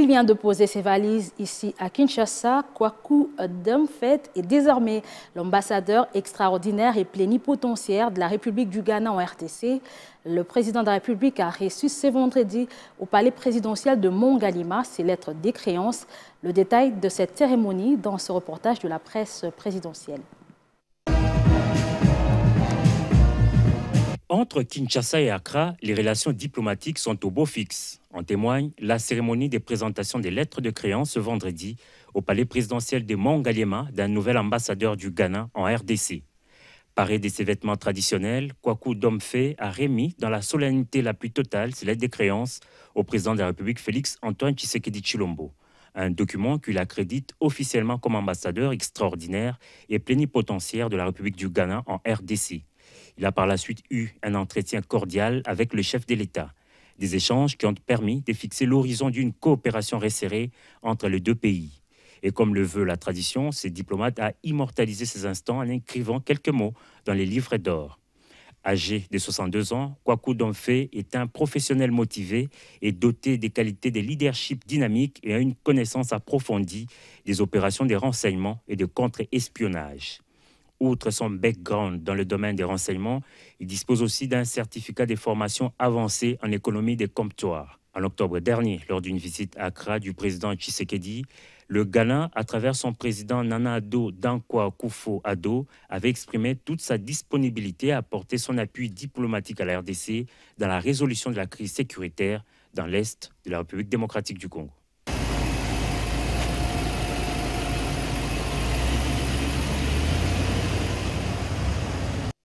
Il vient de poser ses valises ici à Kinshasa. Kwaku Dumfet est désormais l'ambassadeur extraordinaire et plénipotentiaire de la République du Ghana en RTC. Le président de la République a reçu ce vendredi au palais présidentiel de Montgalima ses lettres créances. Le détail de cette cérémonie dans ce reportage de la presse présidentielle. Entre Kinshasa et Accra, les relations diplomatiques sont au beau fixe. En témoigne la cérémonie de présentation des lettres de créance ce vendredi au palais présidentiel de Mongaliema d'un nouvel ambassadeur du Ghana en RDC. Paré de ses vêtements traditionnels, Kwaku Domfe a remis dans la solennité la plus totale ses lettres de créance au président de la République Félix Antoine Tshisekedi Chilombo un document qu'il accrédite officiellement comme ambassadeur extraordinaire et plénipotentiaire de la République du Ghana en RDC. Il a par la suite eu un entretien cordial avec le chef de l'État, des échanges qui ont permis de fixer l'horizon d'une coopération resserrée entre les deux pays. Et comme le veut la tradition, ces diplomates a immortalisé ces instants en écrivant quelques mots dans les livres d'or. Âgé de 62 ans, Kwaku Domfe est un professionnel motivé et doté des qualités de leadership dynamique et a une connaissance approfondie des opérations de renseignement et de contre-espionnage. Outre son background dans le domaine des renseignements, il dispose aussi d'un certificat de formation avancée en économie des comptoirs. En octobre dernier, lors d'une visite à Accra du président Tshisekedi, le Ghana, à travers son président Nana Ado Dankwa Koufo Ado, avait exprimé toute sa disponibilité à apporter son appui diplomatique à la RDC dans la résolution de la crise sécuritaire dans l'Est de la République démocratique du Congo.